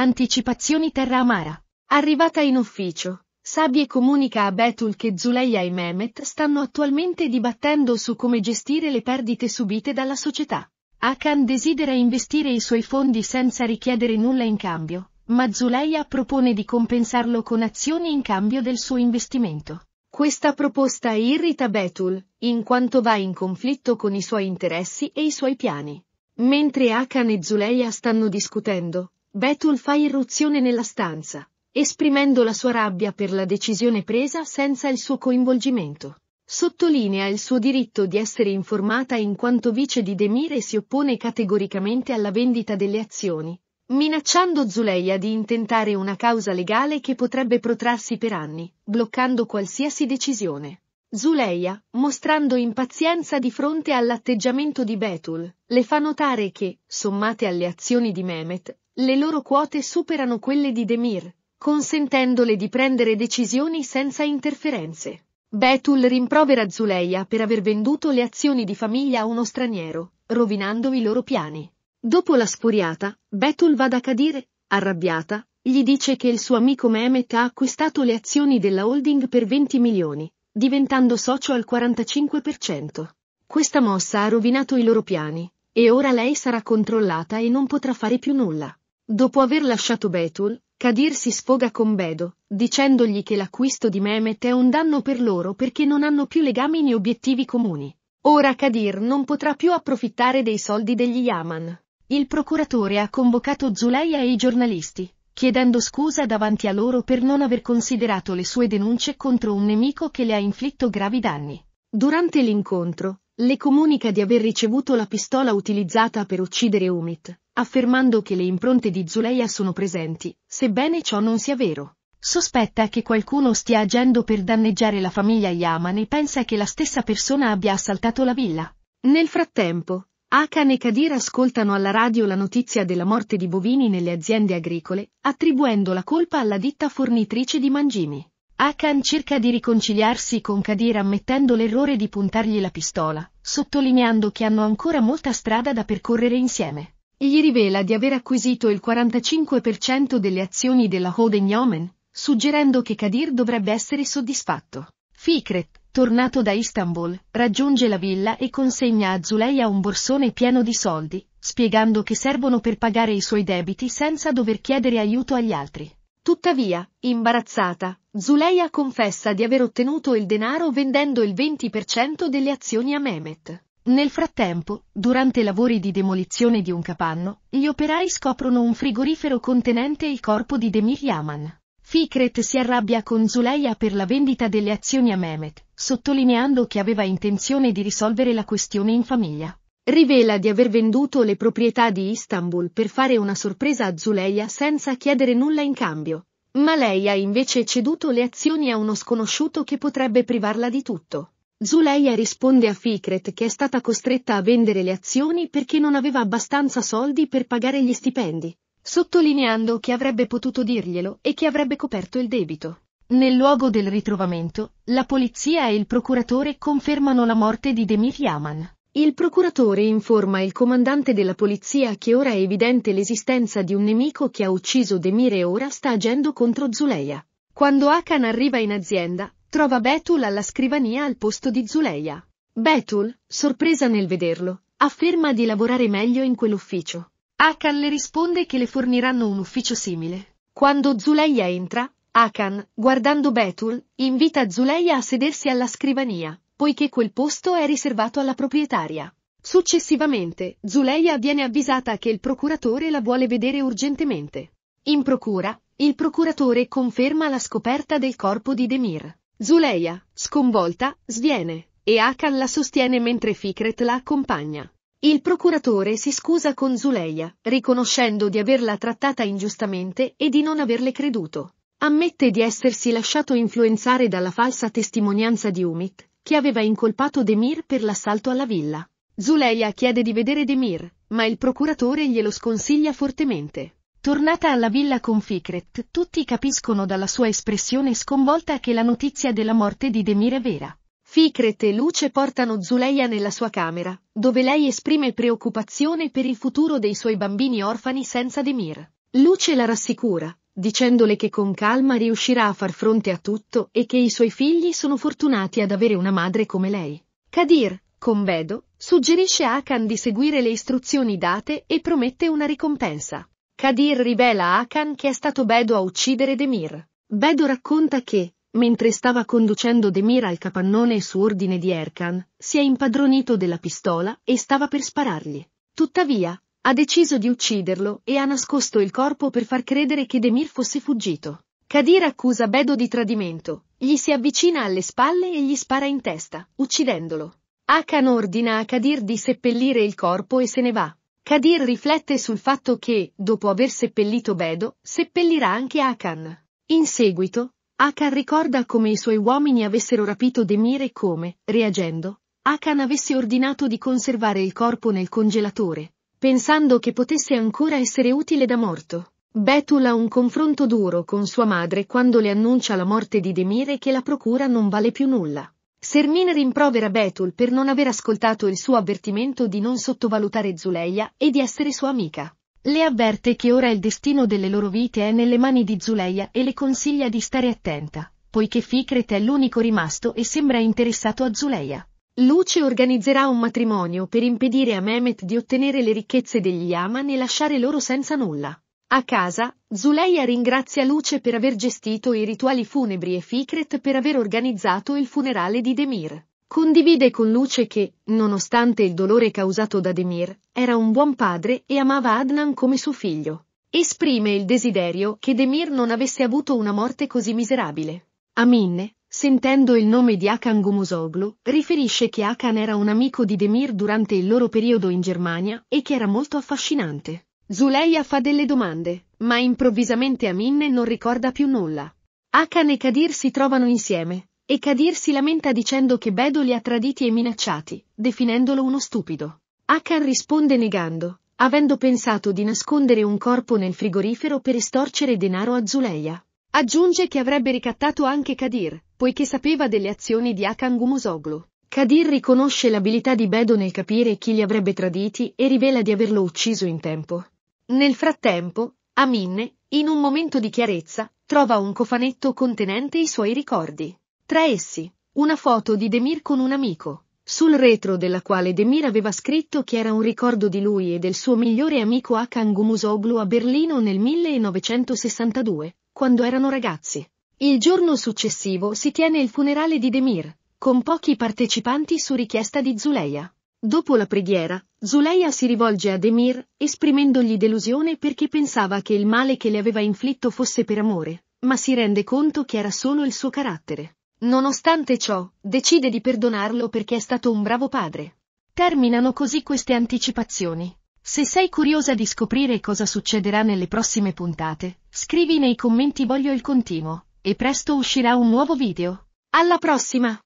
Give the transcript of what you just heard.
Anticipazioni Terra Amara. Arrivata in ufficio, Sabie comunica a Betul che Zuleia e Mehmet stanno attualmente dibattendo su come gestire le perdite subite dalla società. Akan desidera investire i suoi fondi senza richiedere nulla in cambio, ma Zuleia propone di compensarlo con azioni in cambio del suo investimento. Questa proposta irrita Betul, in quanto va in conflitto con i suoi interessi e i suoi piani. Mentre Akan e Zuleia stanno discutendo, Betul fa irruzione nella stanza, esprimendo la sua rabbia per la decisione presa senza il suo coinvolgimento. Sottolinea il suo diritto di essere informata in quanto vice di Demir e si oppone categoricamente alla vendita delle azioni, minacciando Zuleia di intentare una causa legale che potrebbe protrarsi per anni, bloccando qualsiasi decisione. Zuleia, mostrando impazienza di fronte all'atteggiamento di Betul, le fa notare che, sommate alle azioni di Mehmet, le loro quote superano quelle di Demir, consentendole di prendere decisioni senza interferenze. Betul rimprovera Zuleia per aver venduto le azioni di famiglia a uno straniero, rovinando i loro piani. Dopo la spuriata, Betul va da Kadir, arrabbiata, gli dice che il suo amico Mehmet ha acquistato le azioni della holding per 20 milioni, diventando socio al 45%. Questa mossa ha rovinato i loro piani, e ora lei sarà controllata e non potrà fare più nulla. Dopo aver lasciato Betul, Kadir si sfoga con Bedo, dicendogli che l'acquisto di Mehmet è un danno per loro perché non hanno più legami né obiettivi comuni. Ora Kadir non potrà più approfittare dei soldi degli Yaman. Il procuratore ha convocato Zuleia e i giornalisti, chiedendo scusa davanti a loro per non aver considerato le sue denunce contro un nemico che le ha inflitto gravi danni. Durante l'incontro, le comunica di aver ricevuto la pistola utilizzata per uccidere Umit, affermando che le impronte di Zuleia sono presenti, sebbene ciò non sia vero. Sospetta che qualcuno stia agendo per danneggiare la famiglia Yaman e pensa che la stessa persona abbia assaltato la villa. Nel frattempo, Akan e Kadir ascoltano alla radio la notizia della morte di bovini nelle aziende agricole, attribuendo la colpa alla ditta fornitrice di mangimi. Akan cerca di riconciliarsi con Kadir ammettendo l'errore di puntargli la pistola, sottolineando che hanno ancora molta strada da percorrere insieme. Gli rivela di aver acquisito il 45% delle azioni della Hoden Yomen, suggerendo che Kadir dovrebbe essere soddisfatto. Fikret, tornato da Istanbul, raggiunge la villa e consegna a Zuleia un borsone pieno di soldi, spiegando che servono per pagare i suoi debiti senza dover chiedere aiuto agli altri. Tuttavia, imbarazzata, Zuleia confessa di aver ottenuto il denaro vendendo il 20% delle azioni a Mehmet. Nel frattempo, durante lavori di demolizione di un capanno, gli operai scoprono un frigorifero contenente il corpo di Demir Yaman. Fikret si arrabbia con Zuleia per la vendita delle azioni a Mehmet, sottolineando che aveva intenzione di risolvere la questione in famiglia. Rivela di aver venduto le proprietà di Istanbul per fare una sorpresa a Zuleia senza chiedere nulla in cambio, ma lei ha invece ceduto le azioni a uno sconosciuto che potrebbe privarla di tutto. Zuleia risponde a Fikret che è stata costretta a vendere le azioni perché non aveva abbastanza soldi per pagare gli stipendi, sottolineando che avrebbe potuto dirglielo e che avrebbe coperto il debito. Nel luogo del ritrovamento, la polizia e il procuratore confermano la morte di Demir Yaman. Il procuratore informa il comandante della polizia che ora è evidente l'esistenza di un nemico che ha ucciso Demir e ora sta agendo contro Zuleia. Quando Akan arriva in azienda, Trova Betul alla scrivania al posto di Zuleia. Betul, sorpresa nel vederlo, afferma di lavorare meglio in quell'ufficio. Akan le risponde che le forniranno un ufficio simile. Quando Zuleia entra, Akan, guardando Betul, invita Zuleia a sedersi alla scrivania, poiché quel posto è riservato alla proprietaria. Successivamente, Zuleia viene avvisata che il procuratore la vuole vedere urgentemente. In procura, il procuratore conferma la scoperta del corpo di Demir. Zuleia, sconvolta, sviene e Akan la sostiene mentre Fikret la accompagna. Il procuratore si scusa con Zuleia, riconoscendo di averla trattata ingiustamente e di non averle creduto. Ammette di essersi lasciato influenzare dalla falsa testimonianza di Umit, che aveva incolpato Demir per l'assalto alla villa. Zuleia chiede di vedere Demir, ma il procuratore glielo sconsiglia fortemente. Tornata alla villa con Fikret, tutti capiscono dalla sua espressione sconvolta che la notizia della morte di Demir è vera. Fikret e Luce portano Zuleia nella sua camera, dove lei esprime preoccupazione per il futuro dei suoi bambini orfani senza Demir. Luce la rassicura, dicendole che con calma riuscirà a far fronte a tutto e che i suoi figli sono fortunati ad avere una madre come lei. Kadir, con Bedo, suggerisce a Akan di seguire le istruzioni date e promette una ricompensa. Kadir rivela a Akan che è stato Bedo a uccidere Demir. Bedo racconta che, mentre stava conducendo Demir al capannone su ordine di Erkan, si è impadronito della pistola e stava per sparargli. Tuttavia, ha deciso di ucciderlo e ha nascosto il corpo per far credere che Demir fosse fuggito. Kadir accusa Bedo di tradimento, gli si avvicina alle spalle e gli spara in testa, uccidendolo. Akan ordina a Kadir di seppellire il corpo e se ne va. Kadir riflette sul fatto che, dopo aver seppellito Bedo, seppellirà anche Akan. In seguito, Akan ricorda come i suoi uomini avessero rapito Demir e come, reagendo, Akan avesse ordinato di conservare il corpo nel congelatore, pensando che potesse ancora essere utile da morto. Betul ha un confronto duro con sua madre quando le annuncia la morte di Demir e che la procura non vale più nulla. Sermin rimprovera Betul per non aver ascoltato il suo avvertimento di non sottovalutare Zuleia e di essere sua amica. Le avverte che ora il destino delle loro vite è nelle mani di Zuleia e le consiglia di stare attenta, poiché Fikret è l'unico rimasto e sembra interessato a Zuleia. Luce organizzerà un matrimonio per impedire a Mehmet di ottenere le ricchezze degli Yaman e lasciare loro senza nulla. A casa, Zuleia ringrazia Luce per aver gestito i rituali funebri e Fikret per aver organizzato il funerale di Demir. Condivide con Luce che, nonostante il dolore causato da Demir, era un buon padre e amava Adnan come suo figlio. Esprime il desiderio che Demir non avesse avuto una morte così miserabile. Amin, sentendo il nome di Akan Gumusoglu, riferisce che Akan era un amico di Demir durante il loro periodo in Germania e che era molto affascinante. Zuleia fa delle domande, ma improvvisamente Amin non ricorda più nulla. Akan e Kadir si trovano insieme, e Kadir si lamenta dicendo che Bedo li ha traditi e minacciati, definendolo uno stupido. Akan risponde negando, avendo pensato di nascondere un corpo nel frigorifero per estorcere denaro a Zuleia. Aggiunge che avrebbe ricattato anche Kadir, poiché sapeva delle azioni di Akan Gumosoglu. Kadir riconosce l'abilità di Bedo nel capire chi li avrebbe traditi e rivela di averlo ucciso in tempo. Nel frattempo, Aminne, in un momento di chiarezza, trova un cofanetto contenente i suoi ricordi. Tra essi, una foto di Demir con un amico, sul retro della quale Demir aveva scritto che era un ricordo di lui e del suo migliore amico H. Angumusoglu a Berlino nel 1962, quando erano ragazzi. Il giorno successivo si tiene il funerale di Demir, con pochi partecipanti su richiesta di Zuleia. Dopo la preghiera, Zuleia si rivolge ad Emir, esprimendogli delusione perché pensava che il male che le aveva inflitto fosse per amore, ma si rende conto che era solo il suo carattere. Nonostante ciò, decide di perdonarlo perché è stato un bravo padre. Terminano così queste anticipazioni. Se sei curiosa di scoprire cosa succederà nelle prossime puntate, scrivi nei commenti voglio il continuo, e presto uscirà un nuovo video. Alla prossima!